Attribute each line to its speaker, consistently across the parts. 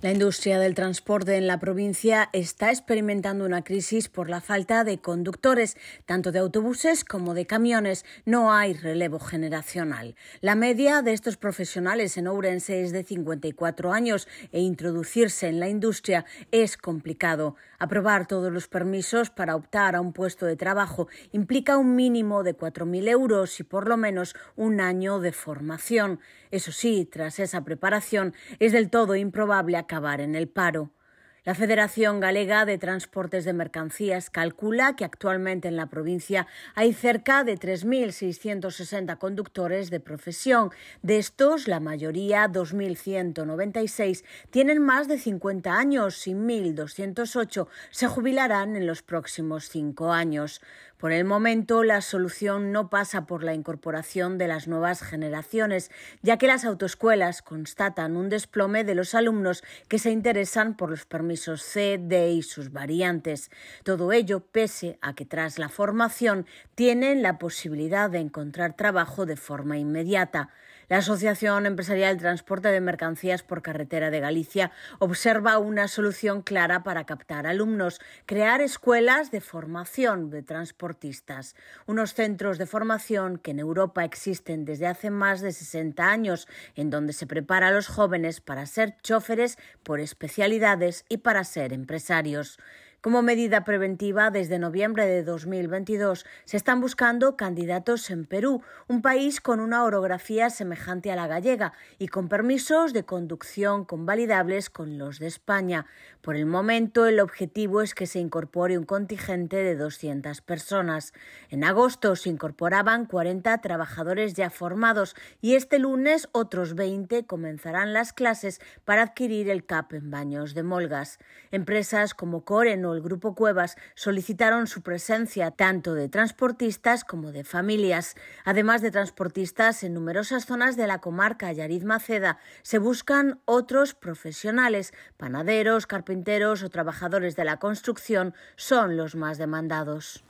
Speaker 1: La industria del transporte en la provincia está experimentando una crisis por la falta de conductores, tanto de autobuses como de camiones. No hay relevo generacional. La media de estos profesionales en Ourense es de 54 años e introducirse en la industria es complicado. Aprobar todos los permisos para optar a un puesto de trabajo implica un mínimo de 4.000 euros y por lo menos un año de formación. Eso sí, tras esa preparación, es del todo improbable acabar en el paro la Federación Galega de Transportes de Mercancías calcula que actualmente en la provincia hay cerca de 3.660 conductores de profesión. De estos, la mayoría, 2.196, tienen más de 50 años y 1.208 se jubilarán en los próximos cinco años. Por el momento, la solución no pasa por la incorporación de las nuevas generaciones, ya que las autoescuelas constatan un desplome de los alumnos que se interesan por los permisos C, D y sus variantes. Todo ello pese a que tras la formación tienen la posibilidad de encontrar trabajo de forma inmediata. La Asociación Empresarial del Transporte de Mercancías por Carretera de Galicia observa una solución clara para captar alumnos, crear escuelas de formación de transportistas, unos centros de formación que en Europa existen desde hace más de 60 años, en donde se prepara a los jóvenes para ser choferes por especialidades y para ser empresarios. Como medida preventiva, desde noviembre de 2022 se están buscando candidatos en Perú, un país con una orografía semejante a la gallega y con permisos de conducción convalidables con los de España. Por el momento, el objetivo es que se incorpore un contingente de 200 personas. En agosto se incorporaban 40 trabajadores ya formados y este lunes otros 20 comenzarán las clases para adquirir el CAP en Baños de Molgas. Empresas como el Grupo Cuevas, solicitaron su presencia tanto de transportistas como de familias. Además de transportistas, en numerosas zonas de la comarca Yariz Maceda se buscan otros profesionales. Panaderos, carpinteros o trabajadores de la construcción son los más demandados.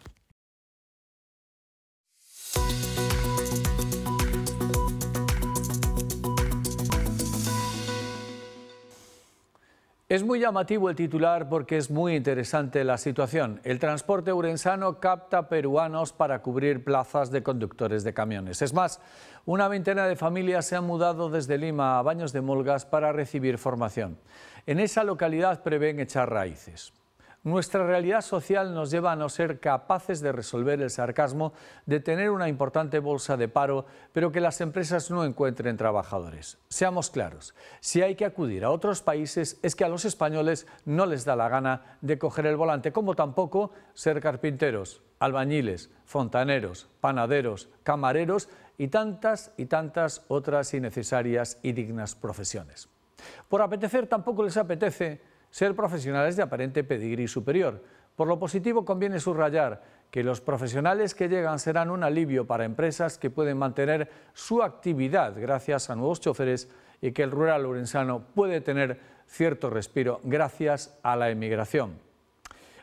Speaker 2: Es muy llamativo el titular porque es muy interesante la situación. El transporte urensano capta peruanos para cubrir plazas de conductores de camiones. Es más, una veintena de familias se han mudado desde Lima a Baños de Molgas para recibir formación. En esa localidad prevén echar raíces nuestra realidad social nos lleva a no ser capaces de resolver el sarcasmo de tener una importante bolsa de paro, pero que las empresas no encuentren trabajadores. Seamos claros, si hay que acudir a otros países es que a los españoles no les da la gana de coger el volante, como tampoco ser carpinteros, albañiles, fontaneros, panaderos, camareros y tantas y tantas otras innecesarias y dignas profesiones. Por apetecer tampoco les apetece ser profesionales de aparente pedigrí superior. Por lo positivo, conviene subrayar que los profesionales que llegan serán un alivio para empresas que pueden mantener su actividad gracias a nuevos choferes y que el rural lorenzano puede tener cierto respiro gracias a la emigración.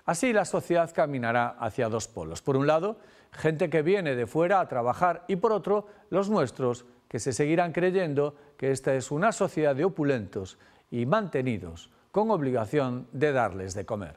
Speaker 2: Así la sociedad caminará hacia dos polos. Por un lado, gente que viene de fuera a trabajar y por otro, los nuestros que se seguirán creyendo que esta es una sociedad de opulentos y mantenidos con obligación de darles de comer.